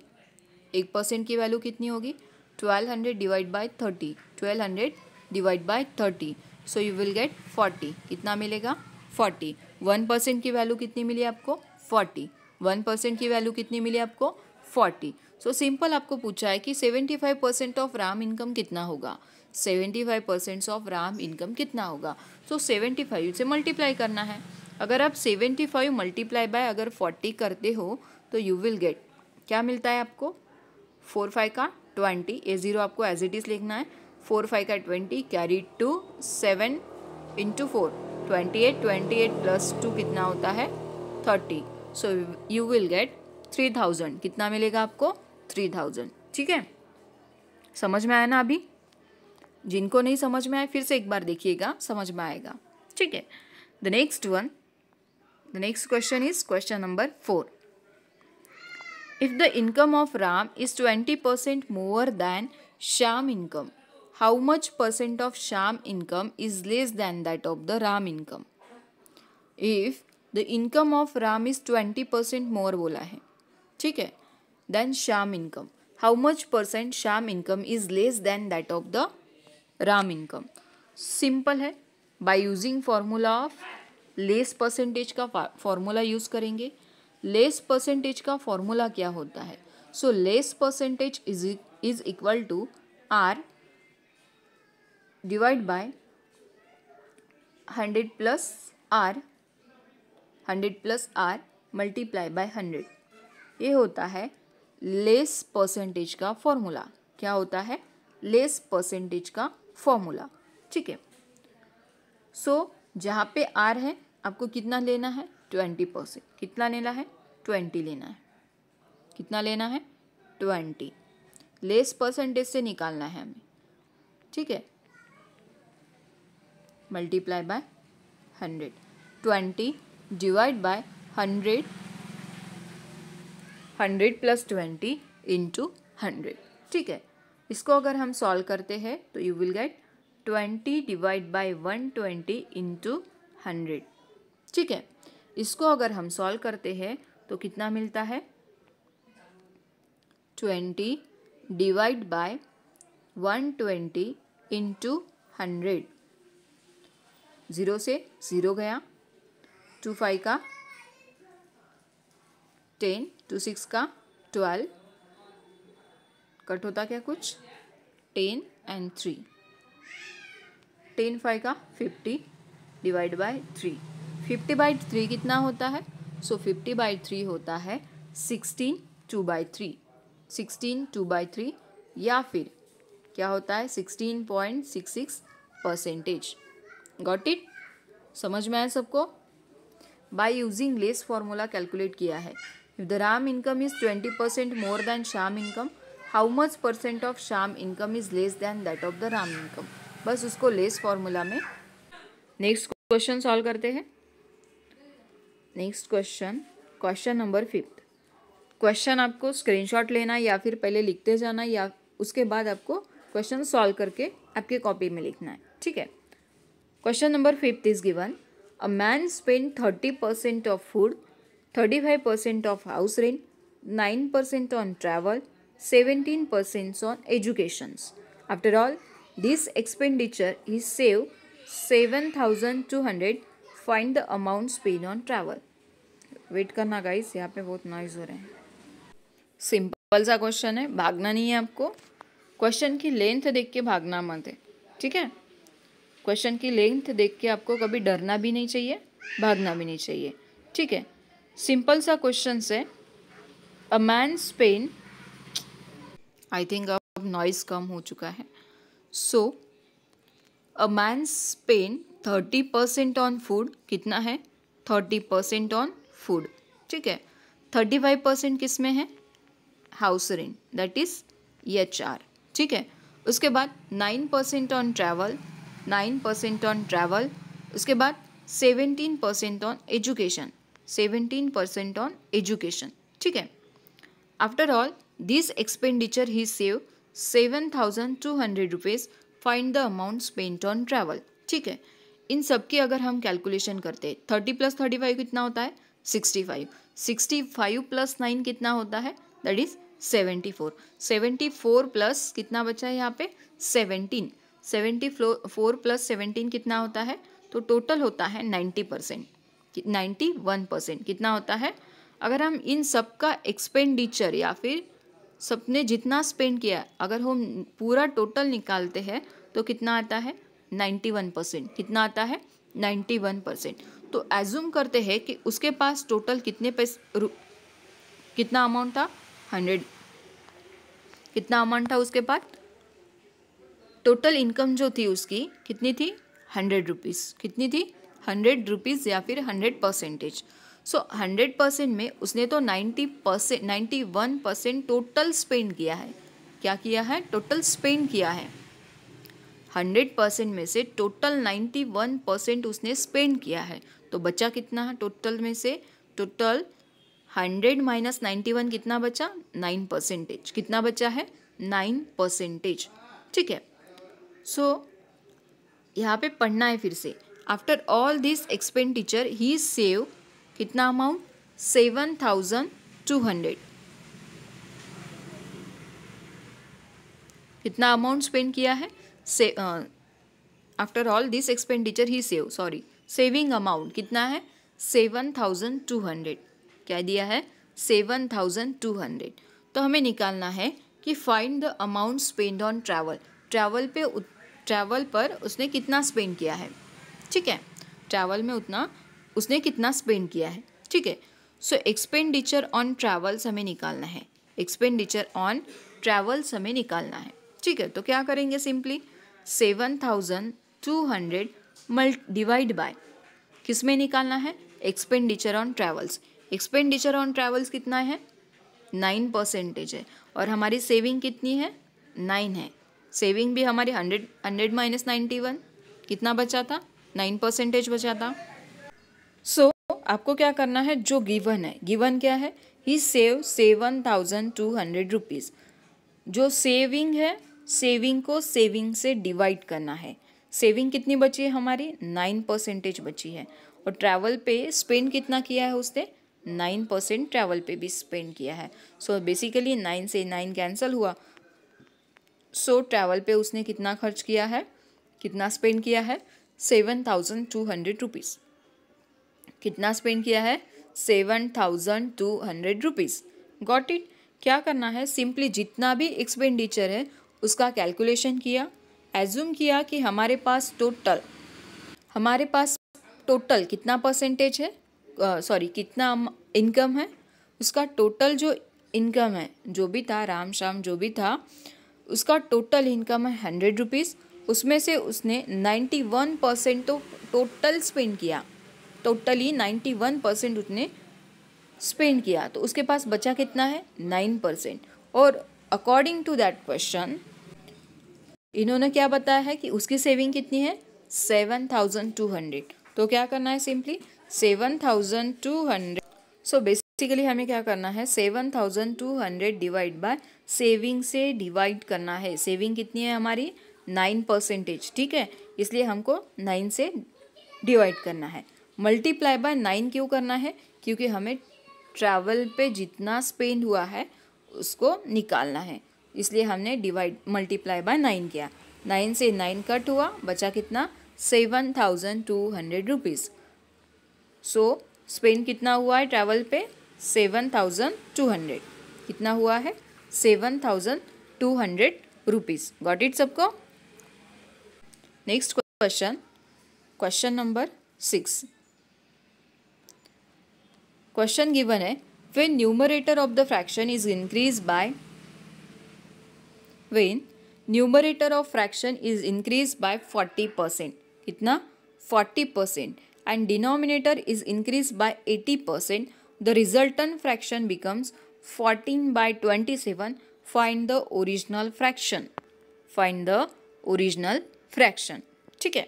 एक परसेंट की वैल्यू कितनी होगी twelve hundred divide by thirty twelve hundred divide by thirty so you will get forty कितना मिलेगा फोर्टी वन परसेंट की वैल्यू कितनी मिली आपको फोर्टी वन परसेंट की वैल्यू कितनी मिली आपको फोर्टी सो सिंपल आपको पूछा है कि seventy five percent of Ram income कितना होगा seventy five percent of Ram income कितना होगा सो सेवेंटी फाइव से मल्टीप्लाई करना है अगर आप सेवेंटी फाइव मल्टीप्लाई बाय अगर फोर्टी करते हो तो यू विल गेट क्या मिलता है आपको फोर फाइव का ट्वेंटी ए ज़ीरो आपको एज इट इज़ लिखना है फोर फाइव का twenty carry two seven into four twenty eight twenty eight plus two कितना होता है thirty so you will get three thousand कितना मिलेगा आपको थ्री थाउजेंड ठीक है समझ में आया ना अभी जिनको नहीं समझ में आया फिर से एक बार देखिएगा समझ में आएगा ठीक है the next one the next question is question number four If the income of Ram is 20% more than Sham income, how much percent of Sham income is less than that of the Ram income? If the income of Ram is 20% more बोला है ठीक है then Sham income. How much percent Sham income is less than that of the Ram income? Simple है by using formula of less percentage का formula use करेंगे less percentage का formula क्या होता है so less percentage is is equal to R divide by hundred plus R hundred plus R multiply by hundred ये होता है लेस परसेंटेज का फॉर्मूला क्या होता है लेस परसेंटेज का फॉर्मूला ठीक है सो जहाँ पे आर है आपको कितना लेना है ट्वेंटी परसेंट कितना लेना है ट्वेंटी लेना है कितना लेना है ट्वेंटी लेस परसेंटेज से निकालना है हमें ठीक है multiply by hundred twenty divide by hundred hundred plus twenty into hundred ठीक है इसको अगर हम सॉल्व करते हैं तो you will get twenty divide by one twenty into hundred ठीक है इसको अगर हम सॉल्व करते हैं तो कितना मिलता है twenty divide by one twenty into hundred zero से ज़ीरो गया टू फाइव का टेन टू सिक्स का ट्वेल्व कट होता क्या कुछ ten and three ten five का fifty divide by three fifty by three कितना होता है सो फिफ्टी बाई थ्री होता है sixteen two by three sixteen two by three या फिर क्या होता है sixteen point six six percentage got it समझ में आया सबको by using less formula calculate किया है if the Ram income is twenty percent more than Sham income how much percent of Sham income is less than that of the Ram income बस उसको less formula में next question solve करते हैं next question question number fifth question आपको screenshot लेना या फिर पहले लिखते जाना या उसके बाद आपको क्वेश्चन सॉल्व करके आपके कॉपी में लिखना है ठीक है question number fifth is given a man spend thirty percent of food thirty five percent of house rent nine percent on travel seventeen percent on educations after all this expenditure is save seven thousand two hundred find the amount spend on travel wait करना guys यहाँ पे बहुत noise हो रहे हैं simple सा question है भागना नहीं है आपको क्वेश्चन की लेंथ देख के भागना मत है ठीक है क्वेश्चन की लेंथ देख के आपको कभी डरना भी नहीं चाहिए भागना भी नहीं चाहिए ठीक है सिंपल सा क्वेश्चन है a man spend I think अब नॉइज़ कम हो चुका है so a man spend thirty percent on food कितना है थर्टी परसेंट ऑन फूड ठीक है थर्टी फाइव परसेंट किस में है house rent that is H R ठीक है उसके बाद nine percent on travel nine percent on travel उसके बाद seventeen percent on education seventeen percent on education ठीक है after all this expenditure he save seven thousand two hundred rupees find the amount spent on travel ठीक है इन सब की अगर हम कैलकुलेशन करते हैं थर्टी प्लस थर्टी फाइव कितना होता है sixty five sixty five plus nine कितना होता है that is seventy four seventy four plus कितना बचा है यहाँ पे seventeen seventy four plus seventeen कितना होता है तो टोटल होता है ninety percent ninety one percent कितना होता है अगर हम इन सब का एक्सपेंडिचर या फिर सबने जितना स्पेंड किया अगर हम पूरा टोटल निकालते हैं तो कितना आता है नाइन्टी वन परसेंट कितना आता है नाइन्टी वन परसेंट तो एज्यूम करते हैं कि उसके पास टोटल कितने पैसे कितना अमाउंट था हंड्रेड कितना अमाउंट था उसके पास टोटल इनकम जो थी उसकी कितनी थी हंड्रेड रुपीज़ कितनी थी हंड्रेड रुपीज़ या फिर hundred percentage so hundred percent में उसने तो ninety percent ninety one percent total spend किया है क्या किया है टोटल स्पेंड किया है हंड्रेड परसेंट में से टोटल नाइन्टी वन परसेंट उसने स्पेंड किया है तो बचा कितना है टोटल में से total hundred minus ninety one कितना बचा नाइन परसेंटेज कितना बचा है नाइन परसेंटेज ठीक है सो so, यहाँ पे पढ़ना है फिर से after all this expenditure he save कितना amount seven thousand two hundred कितना अमाउंट स्पेंड किया है से after all this expenditure he save sorry saving amount कितना है सेवन थाउजेंड टू हंड्रेड क्या दिया है सेवन थाउजेंड टू हंड्रेड तो हमें निकालना है कि find the amount spend on travel travel पे ट्रैवल पर उसने कितना स्पेंड किया है ठीक है ट्रैवल में उतना उसने कितना स्पेंड किया है ठीक है सो एक्सपेंडिचर ऑन ट्रैवल्स हमें निकालना है एक्सपेंडिचर ऑन ट्रैवल्स हमें निकालना है ठीक है तो क्या करेंगे simply seven thousand two hundred मल्ट डिवाइड बाय किस में निकालना है expenditure on travels expenditure on travels कितना है नाइन परसेंटेज है और हमारी सेविंग कितनी है नाइन है सेविंग भी हमारी hundred hundred minus ninety one कितना बचा था नाइन परसेंटेज बचा था सो so, आपको क्या करना है जो गिवन है गिवन क्या है he save seven thousand two hundred rupees जो सेविंग है सेविंग को सेविंग से डिवाइड करना है सेविंग कितनी बची है हमारी नाइन परसेंटेज बची है और ट्रैवल पे स्पेंड कितना किया है उसने नाइन परसेंट ट्रैवल पे भी स्पेंड किया है सो बेसिकली नाइन से नाइन कैंसिल हुआ सो so, ट्रैवल पे उसने कितना खर्च किया है कितना स्पेंड किया है seven thousand two hundred rupees कितना स्पेंड किया है seven thousand two hundred rupees got it क्या करना है सिंपली जितना भी एक्सपेंडिचर है उसका कैलकुलेशन किया एज्यूम किया कि हमारे पास टोटल हमारे पास टोटल कितना परसेंटेज है सॉरी uh, कितना इनकम है उसका टोटल जो इनकम है जो भी था राम श्याम जो भी था उसका टोटल इनकम है हंड्रेड रुपीज़ उसमें से उसने नाइन्टी वन परसेंट तो टोटल स्पेंड किया टोटली नाइन्टी वन परसेंट उसने स्पेंड किया तो उसके पास बचा कितना है नाइन परसेंट और अकॉर्डिंग टू दैट क्वेश्चन इन्होंने क्या बताया है कि उसकी सेविंग कितनी है सेवन थाउजेंड टू हंड्रेड तो क्या करना है simply seven thousand two hundred so basically हमें क्या करना है seven thousand two hundred divide by saving से डिवाइड करना है सेविंग कितनी है हमारी नाइन परसेंटेज ठीक है इसलिए हमको नाइन से डिवाइड करना है मल्टीप्लाई बाय नाइन क्यों करना है क्योंकि हमें ट्रैवल पे जितना स्पेंड हुआ है उसको निकालना है इसलिए हमने डिवाइड मल्टीप्लाई बाय नाइन किया नाइन से नाइन कट हुआ बचा कितना seven thousand two hundred rupees so spend कितना हुआ है ट्रैवल पे सेवन थाउजेंड टू हंड्रेड कितना हुआ है seven thousand two hundred rupees got it सबको next question question number six question given है फिर numerator of the fraction is increase by when numerator of fraction is increased by 40 percent कितना 40 percent and denominator is increased by 80 percent the resultant fraction becomes 14 by 27 find the original fraction find the original fraction ठीक है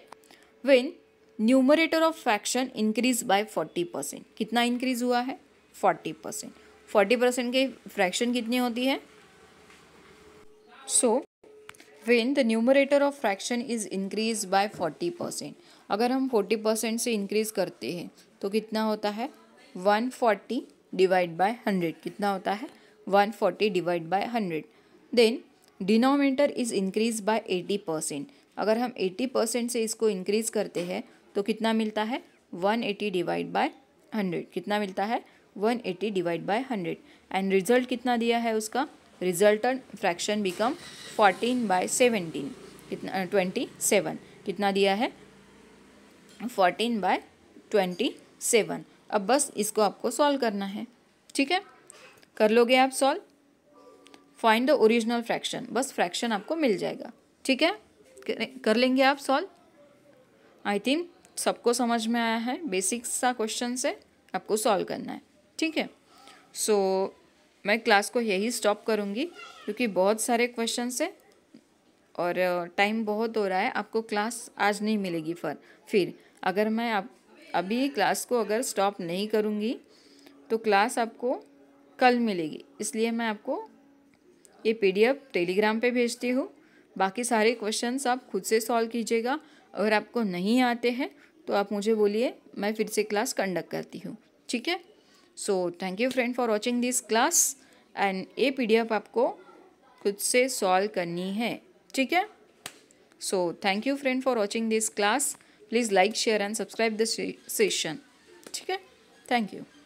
when numerator of fraction increase by forty percent कितना increase हुआ है forty percent forty percent के fraction कितनी होती है so when the numerator of fraction is increase by forty percent अगर हम फोर्टी परसेंट से इंक्रीज करते हैं तो कितना होता है one forty divide by hundred कितना होता है one forty divide by hundred then denominator is increase by eighty percent अगर हम एटी परसेंट से इसको इंक्रीज करते हैं तो कितना मिलता है one eighty divide by hundred कितना मिलता है one eighty divide by hundred and result कितना दिया है उसका resultant fraction become fourteen by seventeen कितना ट्वेंटी सेवन कितना दिया है फोर्टीन बाय ट्वेंटी सेवन अब बस इसको आपको सॉल्व करना है ठीक है कर लोगे आप solve find the original fraction बस फ्रैक्शन आपको मिल जाएगा ठीक है कर लेंगे आप सॉल्व आई थिंक सबको समझ में आया है बेसिक सा क्वेश्चन से आपको सॉल्व करना है ठीक है सो मैं क्लास को यही स्टॉप करूँगी क्योंकि बहुत सारे क्वेश्चन है और टाइम बहुत हो रहा है आपको क्लास आज नहीं मिलेगी फर फिर अगर मैं आप अभी क्लास को अगर स्टॉप नहीं करूँगी तो क्लास आपको कल मिलेगी इसलिए मैं आपको ये पीडीएफ टेलीग्राम पे भेजती हूँ बाकी सारे क्वेश्चंस आप खुद से सॉल्व कीजिएगा अगर आपको नहीं आते हैं तो आप मुझे बोलिए मैं फिर से क्लास कंडक्ट करती हूँ ठीक है so thank you friend for watching this class and ये एफ आपको खुद से सॉल्व करनी है ठीक है so thank you friend for watching this class please like share and subscribe this session ठीक है थैंक यू